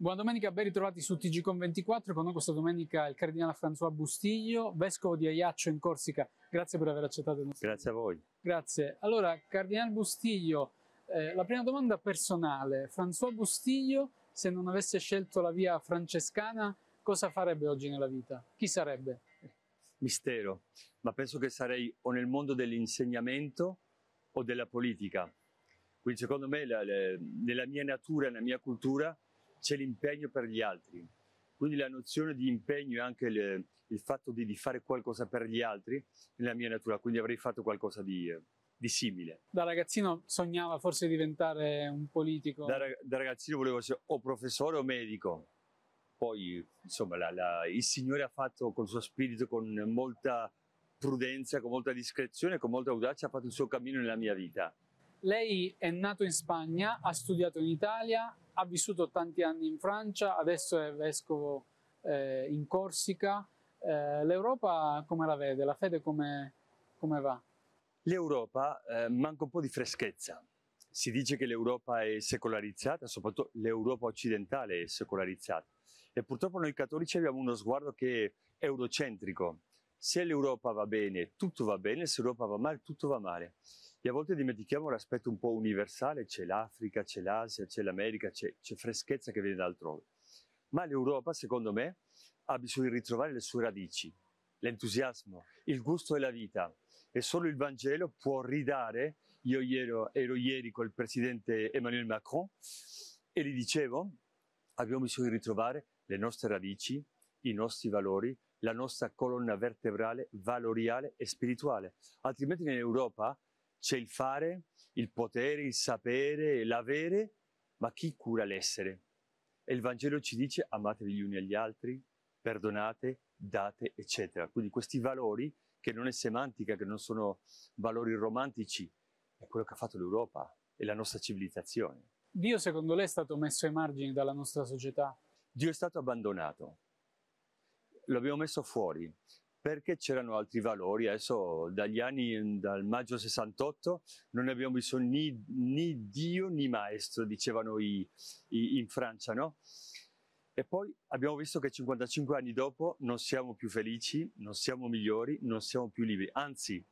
Buona domenica, ben ritrovati su TG Con 24 Con noi questa domenica il cardinale François Bustiglio, vescovo di Aiaccio in Corsica. Grazie per aver accettato il nostro Grazie video. a voi. Grazie. Allora, cardinale Bustiglio, eh, la prima domanda personale. François Bustiglio, se non avesse scelto la via francescana, cosa farebbe oggi nella vita? Chi sarebbe? Mistero, ma penso che sarei o nel mondo dell'insegnamento o della politica. Quindi secondo me, la, la, nella mia natura, nella mia cultura, c'è l'impegno per gli altri. Quindi la nozione di impegno e anche le, il fatto di, di, fare qualcosa per gli altri nella mia natura, quindi avrei fatto qualcosa di, di simile. Da ragazzino sognava forse di diventare un politico? Da, da, ragazzino volevo essere o professore o medico. Poi, insomma, la, la, il Signore ha fatto col suo spirito, con molta prudenza, con molta discrezione, con molta audacia, ha fatto il suo cammino nella mia vita. Lei è nato in Spagna, ha studiato in Italia, ha vissuto tanti anni in Francia, adesso è vescovo eh, in Corsica. Eh, L'Europa come la vede? La fede come, come va? L'Europa eh, manca un po' di freschezza. Si dice che l'Europa è secolarizzata, soprattutto l'Europa occidentale è secolarizzata. E purtroppo noi cattolici abbiamo uno sguardo che è eurocentrico. Se l'Europa va bene, tutto va bene, se l'Europa va male, tutto va male. E a volte dimentichiamo l'aspetto un po' universale, c'è l'Africa, c'è l'Asia, c'è l'America, c'è, freschezza che viene da altrove. Ma l'Europa, secondo me, ha bisogno di ritrovare le sue radici, l'entusiasmo, il gusto della vita. E solo il Vangelo può ridare, io ero, ero ieri col presidente Emmanuel Macron e gli dicevo, abbiamo bisogno di ritrovare le nostre radici, i nostri valori, la nostra colonna vertebrale, valoriale e spirituale. Altrimenti in Europa c'è il fare, il potere, il sapere, l'avere, ma chi cura l'essere? E il Vangelo ci dice amatevi gli uni agli altri, perdonate, date, eccetera. Quindi questi valori, che non è semantica, che non sono valori romantici, è quello che ha fatto l'Europa e la nostra civilizzazione. Dio secondo lei è stato messo ai margini dalla nostra società? Dio è stato abbandonato, lo abbiamo messo fuori perché c'erano altri valori. Adesso dagli anni, mhmm, dal maggio 68, non abbiamo bisogno né, ni Dio né maestro, dicevano i, i, in Francia, no? E poi abbiamo visto che 55 anni dopo non siamo più felici, non siamo migliori, non siamo più liberi. Anzi,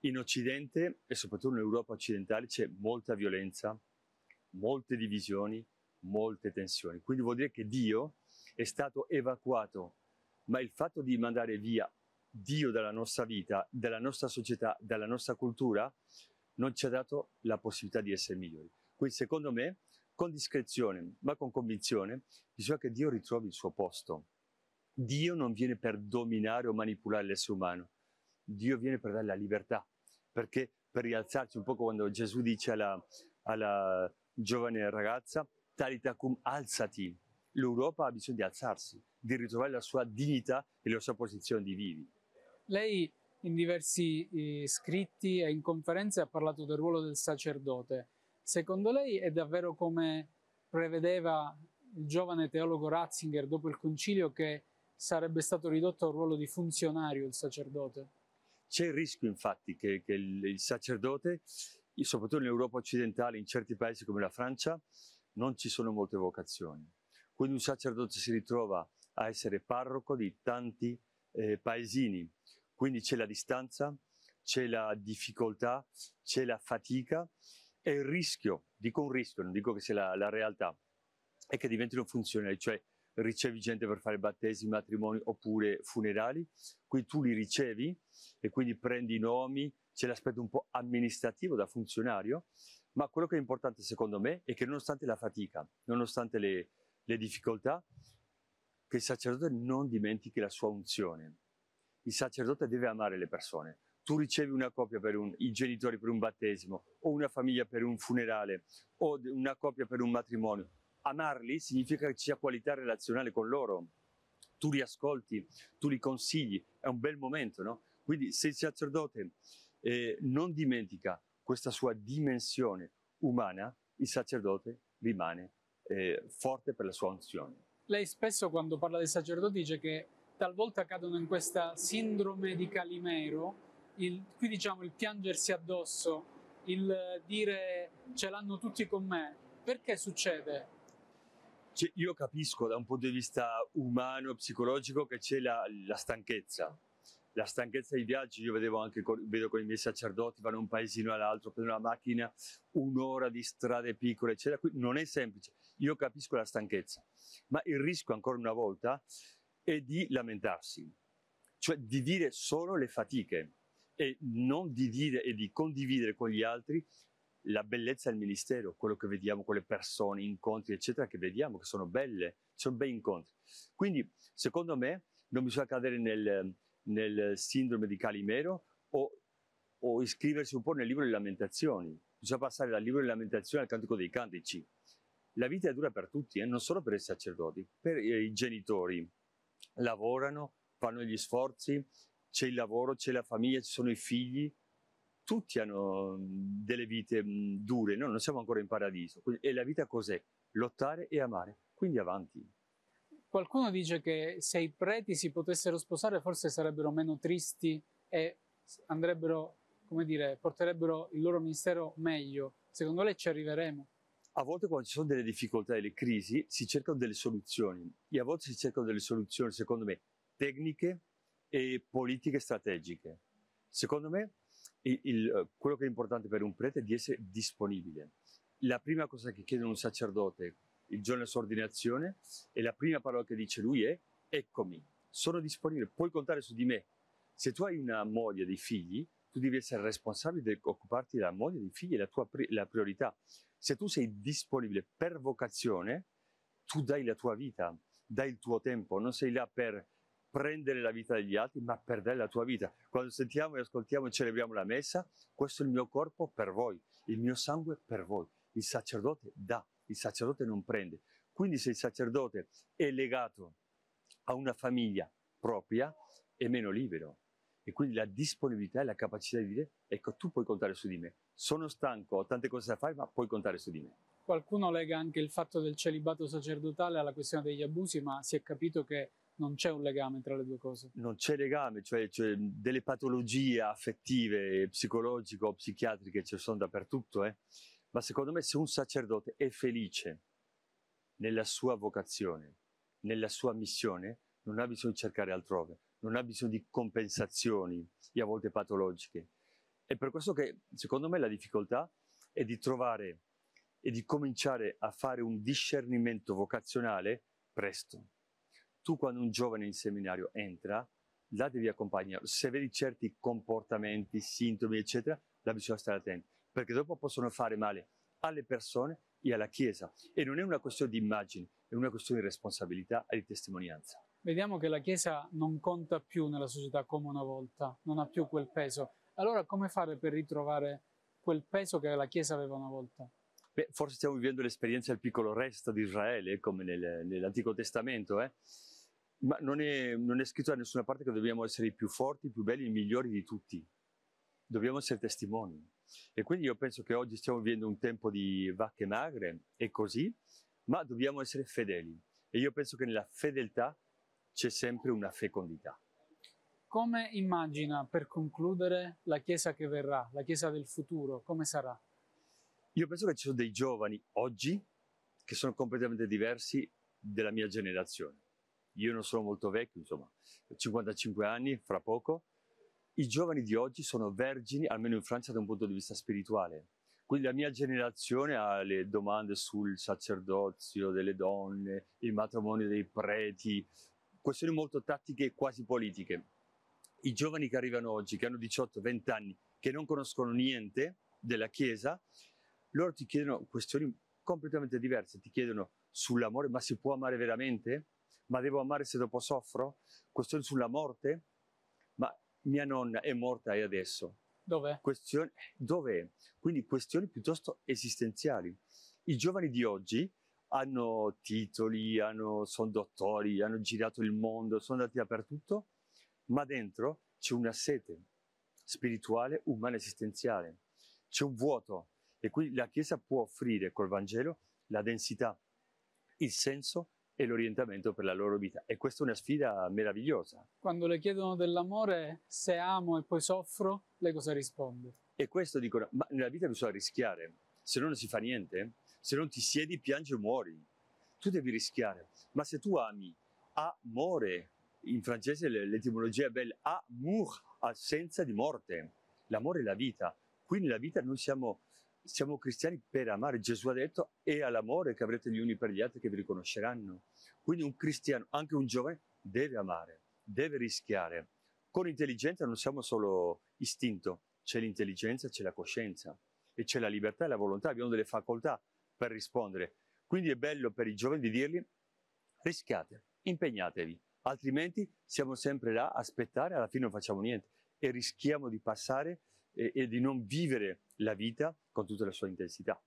in Occidente e soprattutto in Europa occidentale c'è molta violenza, molte divisioni, molte tensioni. Quindi vuol dire che Dio è stato evacuato ma il fatto di mandare via Dio della nostra vita, della nostra società, della nostra cultura, non ci ha dato la possibilità di essere migliori. Quindi secondo me, con discrezione, ma con convinzione, bisogna che Dio ritrovi il suo posto. Dio non viene per dominare o manipolare l'essere umano, Dio viene per dare la libertà, perché per rialzarci un po' quando Gesù dice alla, alla giovane ragazza, Talitacum, alzati, l'Europa ha bisogno di alzarsi, di ritrovare la sua dignità e la sua posizione di vivi. Lei in diversi eh, scritti e in conferenze ha parlato del ruolo del sacerdote. Secondo lei è davvero come prevedeva il giovane teologo Ratzinger dopo il concilio che sarebbe stato ridotto a un ruolo di funzionario il sacerdote? C'è il rischio infatti che, che il, il sacerdote, soprattutto in Europa occidentale, in certi paesi come la Francia, non ci sono molte vocazioni. Quindi un sacerdote si ritrova a essere parroco di tanti eh, paesini, quindi c'è la distanza, c'è la difficoltà, c'è la fatica e il rischio, dico un rischio, non dico che sia la, la realtà, è che diventino funzionali, cioè ricevi gente per fare battesimi, matrimoni oppure funerali, qui tu li ricevi e quindi prendi i nomi, c'è l'aspetto un po' amministrativo da funzionario, ma quello che è importante secondo me è che nonostante la fatica, nonostante le, le difficoltà, che il sacerdote non dimentichi la sua unzione, il sacerdote deve amare le persone. Tu ricevi una coppia per un, i genitori per un battesimo, o una famiglia per un funerale, o una coppia per un matrimonio. Amarli significa che ci sia qualità relazionale con loro. Tu li ascolti, tu li consigli, è un bel momento, no? Quindi se il sacerdote eh, non dimentica questa sua dimensione umana, il sacerdote rimane eh, forte per la sua unzione. Lei spesso quando parla del sacerdote dice che talvolta cadono in questa sindrome di Calimero, il, qui diciamo il piangersi addosso, il dire ce l'hanno tutti con me. Perché succede? Cioè, io capisco da un punto di vista umano, psicologico, che c'è la, la stanchezza, la stanchezza dei viaggi, io vedevo anche con, vedo con i miei sacerdoti, vanno da un paesino all'altro, prendono la macchina, un'ora di strade piccole, eccetera. non è semplice, io capisco la stanchezza, ma il rischio ancora una volta e di lamentarsi, cioè di dire solo le fatiche e non di dire e di condividere con gli altri la bellezza del ministero, quello che vediamo con le persone, incontri, eccetera, che vediamo, che sono belle, sono bei incontri. Quindi, secondo me, non bisogna cadere nel, nel sindrome di Calimero o, o, iscriversi un po' nel libro delle lamentazioni. Bisogna passare dal libro delle lamentazioni al cantico dei cantici. La vita è dura per tutti, eh? non solo per i sacerdoti, per i genitori, lavorano, fanno gli sforzi, c'è il lavoro, c'è la famiglia, ci sono i figli, tutti hanno delle vite dure, noi non siamo ancora in paradiso. E la vita cos'è? Lottare e amare, quindi avanti. Qualcuno dice che se i preti si potessero sposare forse sarebbero meno tristi e andrebbero, come dire, porterebbero il loro ministero meglio. Secondo lei ci arriveremo? a volte quando ci sono delle difficoltà, delle crisi, si cercano delle soluzioni e a volte si cercano delle soluzioni, secondo me, tecniche e politiche strategiche. Secondo me, il, il, eh, quello che è importante per un prete è di essere disponibile. La prima cosa che chiede un sacerdote il giorno della sua ordinazione e la prima parola che dice lui è eccomi, sono disponibile, puoi contare su di me. Se tu hai una moglie, dei figli, tu devi essere responsabile di occuparti della moglie, dei figli, è la tua pri- la priorità. Se tu sei disponibile per vocazione, tu dai la tua vita, dai il tuo tempo, non sei là per prendere la vita degli altri, ma per dare la tua vita. Quando sentiamo e ascoltiamo e celebriamo la messa, questo è il mio corpo per voi, il mio sangue per voi. Il sacerdote dà, il sacerdote non prende. Quindi se il sacerdote è legato a una famiglia propria, è meno libero e quindi la disponibilità e la capacità di dire ecco tu puoi contare su di me, sono stanco, ho tante cose da fare ma puoi contare su di me. Qualcuno lega anche il fatto del celibato sacerdotale alla questione degli abusi ma si è capito che non c'è un legame tra le due cose. Non c'è legame, cioè, cioè delle patologie affettive, psicologiche o psichiatriche ci sono dappertutto, eh? ma secondo me se un sacerdote è felice nella sua vocazione, nella sua missione, non ha bisogno di cercare altrove non ha bisogno di compensazioni e a volte patologiche. È per questo che secondo me la difficoltà è di trovare e di cominciare a fare un discernimento vocazionale presto. Tu quando un giovane in seminario entra, la devi accompagnare. Se vedi certi comportamenti, sintomi, eccetera, la bisogna stare attenti, perché dopo possono fare male alle persone e alla Chiesa. E non è una questione di immagini, è una questione di responsabilità e di testimonianza vediamo che la Chiesa non conta più nella società come una volta, non ha più quel peso. Allora come fare per ritrovare quel peso che la Chiesa aveva una volta? Beh, forse stiamo vivendo l'esperienza del piccolo resto di Israele, come nel, nell'Antico Testamento, eh? ma non è, non è scritto da nessuna parte che dobbiamo essere i più forti, i più belli, i migliori di tutti. Dobbiamo essere testimoni. E quindi io penso che oggi stiamo vivendo un tempo di vacche magre, è così, ma dobbiamo essere fedeli. E io penso che nella fedeltà c'è sempre una fecondità. Come immagina, per concludere, la Chiesa che verrà, la Chiesa del futuro, come sarà? Io penso che ci sono dei giovani oggi che sono completamente diversi della mia generazione. Io non sono molto vecchio, insomma, 55 anni, fra poco. I giovani di oggi sono vergini, almeno in Francia, da un punto di vista spirituale. Quindi la mia generazione ha le domande sul sacerdozio delle donne, il matrimonio dei preti, questioni molto tattiche e quasi politiche. I giovani che arrivano oggi, che hanno 18-20 anni, che non conoscono niente della Chiesa, loro ti chiedono questioni completamente diverse, ti chiedono sull'amore, ma si può amare veramente? Ma devo amare se dopo soffro? Questioni sulla morte? Ma mia nonna è morta e adesso? Dov'è? Questioni, dov'è? Quindi questioni piuttosto esistenziali. I giovani di oggi hanno titoli, hanno, sono dottori, hanno girato il mondo, sono andati dappertutto, ma dentro c'è una sete spirituale, umana, esistenziale, c'è un vuoto e quindi la Chiesa può offrire col Vangelo la densità, il senso e l'orientamento per la loro vita e questa è una sfida meravigliosa. Quando le chiedono dell'amore, se amo e poi soffro, lei cosa risponde? E questo dicono, ma nella vita bisogna rischiare, se no non si fa niente se non ti siedi piangi o muori. Tu devi rischiare, ma se tu ami, amore, in francese l'etimologia è bella, amour, assenza di morte, l'amore è la vita, qui nella vita noi siamo, siamo cristiani per amare, Gesù ha detto, è all'amore che avrete gli uni per gli altri che vi riconosceranno. Quindi un cristiano, anche un giovane, deve amare, deve rischiare. Con intelligenza non siamo solo istinto, c'è l'intelligenza, c'è la coscienza e c'è la libertà e la volontà, abbiamo delle facoltà per rispondere. Quindi è bello per i giovani di dirgli rischiate, impegnatevi, altrimenti siamo sempre là a aspettare, alla fine non facciamo niente e rischiamo di passare e, e di non vivere la vita con tutta la sua intensità.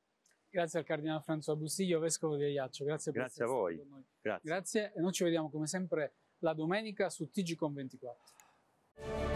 Grazie al Cardinale François Bustiglio, Vescovo di Aiaccio. Grazie, per a voi. Grazie. Grazie e noi ci vediamo come sempre la domenica su TG con 24.